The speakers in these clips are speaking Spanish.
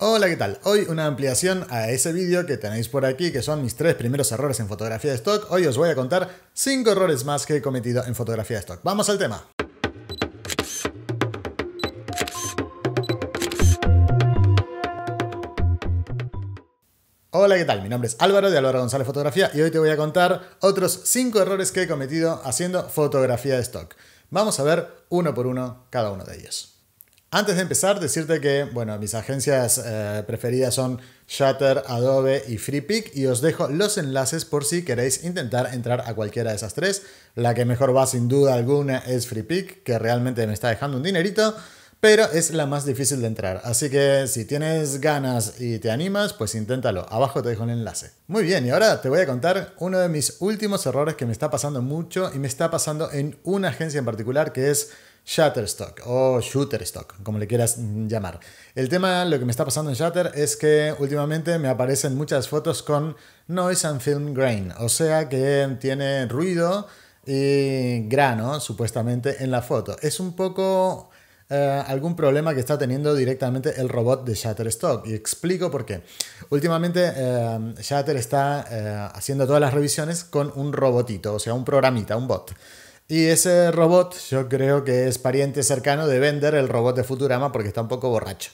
Hola, ¿qué tal? Hoy una ampliación a ese vídeo que tenéis por aquí, que son mis tres primeros errores en fotografía de stock. Hoy os voy a contar cinco errores más que he cometido en fotografía de stock. ¡Vamos al tema! Hola, ¿qué tal? Mi nombre es Álvaro de Álvaro González Fotografía y hoy te voy a contar otros 5 errores que he cometido haciendo fotografía de stock. Vamos a ver uno por uno cada uno de ellos. Antes de empezar, decirte que, bueno, mis agencias eh, preferidas son Shutter, Adobe y FreePick y os dejo los enlaces por si queréis intentar entrar a cualquiera de esas tres. La que mejor va sin duda alguna es FreePick, que realmente me está dejando un dinerito, pero es la más difícil de entrar. Así que si tienes ganas y te animas, pues inténtalo. Abajo te dejo el enlace. Muy bien, y ahora te voy a contar uno de mis últimos errores que me está pasando mucho y me está pasando en una agencia en particular que es Shutterstock o Shooterstock, como le quieras llamar. El tema, lo que me está pasando en Shutter es que últimamente me aparecen muchas fotos con noise and film grain, o sea que tiene ruido y grano supuestamente en la foto. Es un poco eh, algún problema que está teniendo directamente el robot de Shutterstock y explico por qué. Últimamente eh, Shutter está eh, haciendo todas las revisiones con un robotito, o sea, un programita, un bot. Y ese robot, yo creo que es pariente cercano de vender el robot de Futurama, porque está un poco borracho.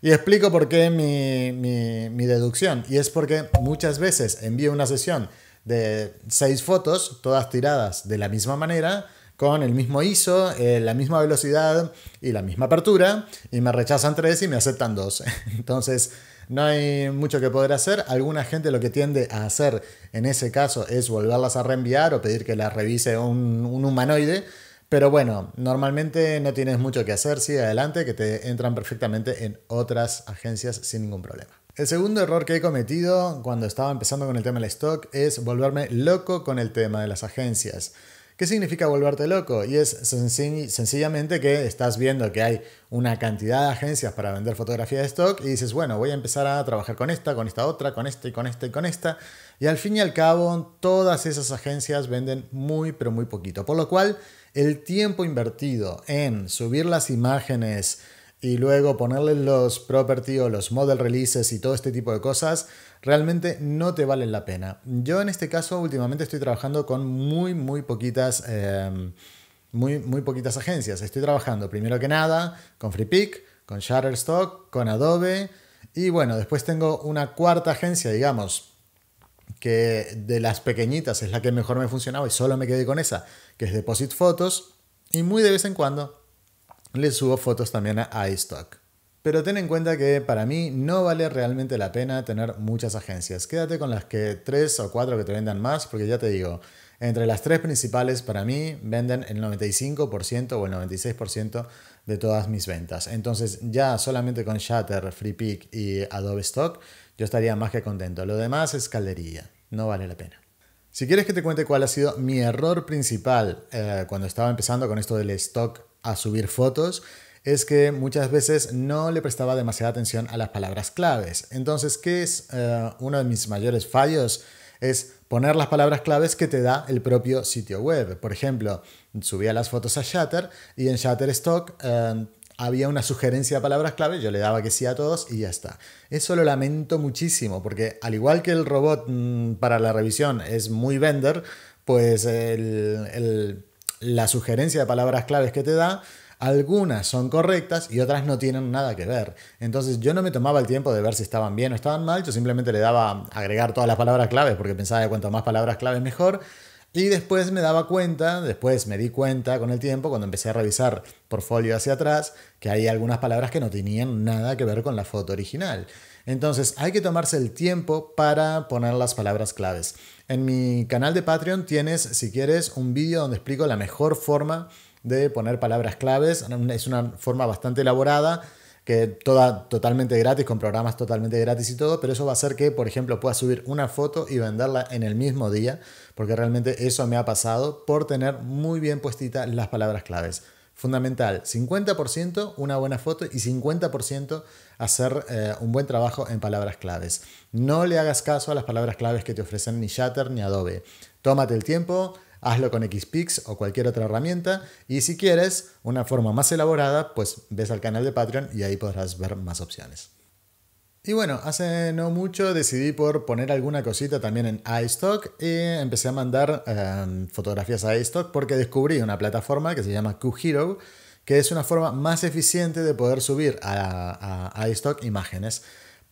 Y explico por qué mi, deducción. Y es porque muchas veces envío una sesión de seis fotos, todas tiradas de la misma manera, con el mismo ISO, eh, la misma velocidad y la misma apertura, y me rechazan tres y me aceptan dos. Entonces, no hay mucho que poder hacer. Alguna gente lo que tiende a hacer en ese caso es volverlas a reenviar o pedir que las revise un, humanoide. Pero bueno, normalmente no tienes mucho que hacer, sigue adelante, que te entran perfectamente en otras agencias sin ningún problema. El segundo error que he cometido cuando estaba empezando con el tema del stock es volverme loco con el tema de las agencias. ¿Qué significa volverte loco? Y es sencillamente que estás viendo que hay una cantidad de agencias para vender fotografía de stock y dices, bueno, voy a empezar a trabajar con esta, con esta otra, con esta y con esta y con esta. Y al fin y al cabo, todas esas agencias venden muy, pero muy poquito. Por lo cual, el tiempo invertido en subir las imágenes y luego ponerle los property o los model releases y todo este tipo de cosas realmente no te valen la pena. Yo en este caso últimamente estoy trabajando con muy, muy poquitas... Em, muy, muy poquitas agencias. Estoy trabajando primero que nada con FreePick, con Shutterstock, con Adobe y bueno, después tengo una cuarta agencia, digamos, que de las pequeñitas es la que mejor me funcionaba y solo me quedé con esa, que es Deposit Photos y muy de vez en cuando le subo fotos también a iStock. Pero ten en cuenta que para mí no vale realmente la pena tener muchas agencias. Quédate con las que tres o cuatro que te vendan más, porque ya te digo, entre las tres principales para mí venden el 95% o el 96% de todas mis ventas. Entonces ya solamente con Shutter, FreePick y Adobe Stock yo estaría más que contento. Lo demás es caldería, no vale la pena. Si quieres que te cuente cuál ha sido mi error principal eh, cuando estaba empezando con esto del stock a subir fotos, es que muchas veces no le prestaba demasiada atención a las palabras claves. Entonces, ¿qué es eh, uno de mis mayores fallos? Es poner las palabras claves que te da el propio sitio web. Por ejemplo, subía las fotos a Shutter y en Shutterstock eh, había una sugerencia de palabras clave, yo le daba que sí a todos y ya está. Eso lo lamento muchísimo, porque al igual que el robot mm, para la revisión es muy vender, pues la sugerencia de palabras claves que te da algunas son correctas y otras no tienen nada que ver. Entonces yo no me tomaba el tiempo de ver si estaban bien o estaban mal, yo simplemente le daba agregar todas las palabras claves porque pensaba que cuanto más palabras claves mejor. Y después me daba cuenta, después me di cuenta con el tiempo, cuando empecé a revisar portfolio hacia atrás, que hay algunas palabras que no tenían nada que ver con la foto original. Entonces hay que tomarse el tiempo para poner las palabras claves. En mi canal de Patreon tienes, si quieres, un vídeo donde explico la mejor forma de poner palabras claves. Es una forma bastante elaborada, que toda totalmente gratis, con programas totalmente gratis y todo, pero eso va a hacer que, por ejemplo, pueda subir una foto y venderla en el mismo día, porque realmente eso me ha pasado por tener muy bien puestitas las palabras claves. Fundamental, 50% una buena foto y 50% hacer eh, un buen trabajo en palabras claves. No le hagas caso a las palabras claves que te ofrecen ni Shatter ni Adobe. Tómate el tiempo, hazlo con Xpix o cualquier otra herramienta. Y si quieres una forma más elaborada, pues ves al canal de Patreon y ahí podrás ver más opciones. Y bueno, hace no mucho decidí por poner alguna cosita también en iStock y empecé a mandar em, fotografías a iStock porque descubrí una plataforma que se llama QHero, que es una forma más eficiente de poder subir a iStock imágenes.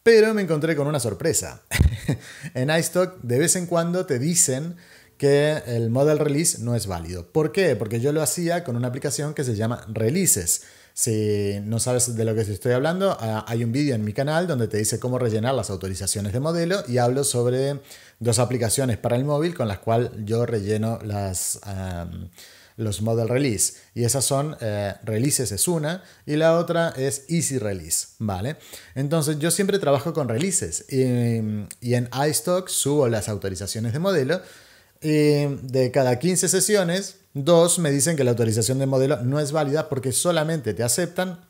Pero me encontré con una sorpresa. en iStock de vez en cuando te dicen que el model release no es válido. ¿Por qué? Porque yo lo hacía con una aplicación que se llama Releases. Si no sabes de lo que estoy hablando, ah, hay un vídeo en mi canal donde te dice cómo rellenar las autorizaciones de modelo y hablo sobre dos aplicaciones para el móvil con las cuales yo relleno las, los model release. Y esas son eh, releases es una y la otra es easy release, ¿vale? Entonces yo siempre trabajo con releases y, y en iStock subo las autorizaciones de modelo y de cada 15 sesiones, dos me dicen que la autorización de modelo no es válida porque solamente te aceptan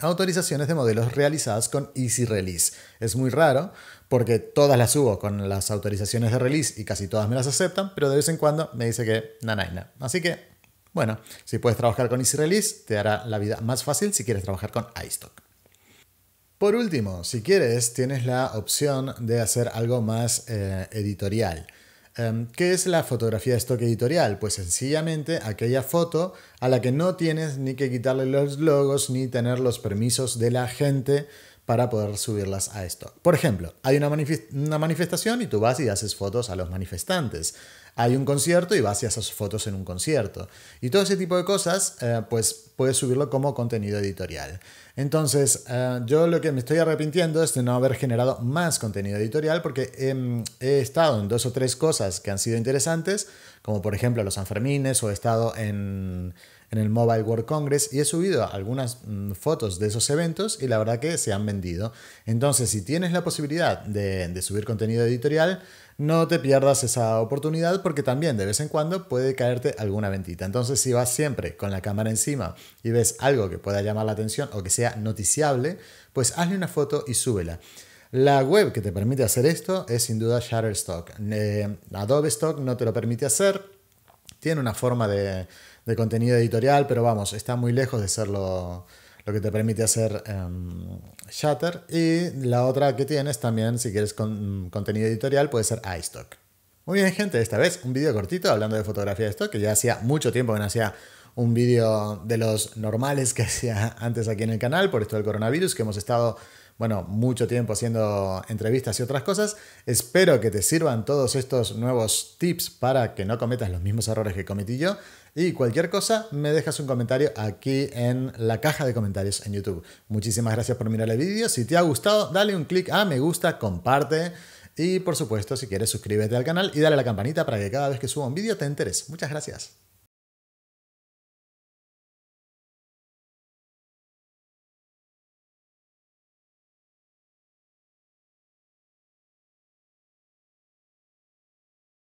autorizaciones de modelos realizadas con Easy Release. Es muy raro porque todas las subo con las autorizaciones de release y casi todas me las aceptan, pero de vez en cuando me dice que no hay Así que, bueno, si puedes trabajar con Easy Release, te hará la vida más fácil si quieres trabajar con iStock. Por último, si quieres, tienes la opción de hacer algo más eh, editorial. Em, ¿Qué es la fotografía de stock editorial? Pues sencillamente aquella foto a la que no tienes ni que quitarle los logos ni tener los permisos de la gente para poder subirlas a esto. Por ejemplo, hay una, manifestación y tú vas y haces fotos a los manifestantes. Hay un concierto y vas y haces fotos en un concierto. Y todo ese tipo de cosas, eh, pues puedes subirlo como contenido editorial. Entonces, eh, yo lo que me estoy arrepintiendo es de no haber generado más contenido editorial porque he, em, he estado en dos o tres cosas que han sido interesantes, como por ejemplo los Sanfermines o he estado en en el Mobile World Congress y he subido algunas mm, fotos de esos eventos y la verdad que se han vendido. Entonces, si tienes la posibilidad de, subir contenido editorial, no te pierdas esa oportunidad porque también de vez en cuando puede caerte alguna ventita. Entonces si vas siempre con la cámara encima y ves algo que pueda llamar la atención o que sea noticiable, pues hazle una foto y súbela. La web que te permite hacer esto es sin duda Shutterstock. Eh, Adobe Stock no te lo permite hacer. Tiene una forma de, de contenido editorial, pero vamos, está muy lejos de ser lo, que te permite hacer em, Shutter. Y la otra que tienes también, si quieres con, contenido editorial, puede ser iStock. Muy bien, gente, esta vez un vídeo cortito hablando de fotografía de stock, que ya hacía mucho tiempo que no hacía un vídeo de los normales que hacía antes aquí en el canal por esto del coronavirus, que hemos estado, bueno, mucho tiempo haciendo entrevistas y otras cosas. Espero que te sirvan todos estos nuevos tips para que no cometas los mismos errores que cometí yo. Y cualquier cosa, me dejas un comentario aquí en la caja de comentarios en YouTube. Muchísimas gracias por mirar el vídeo. Si te ha gustado, dale un clic a me gusta, comparte. Y por supuesto, si quieres, suscríbete al canal y dale la campanita para que cada vez que suba un vídeo te enteres. Muchas gracias.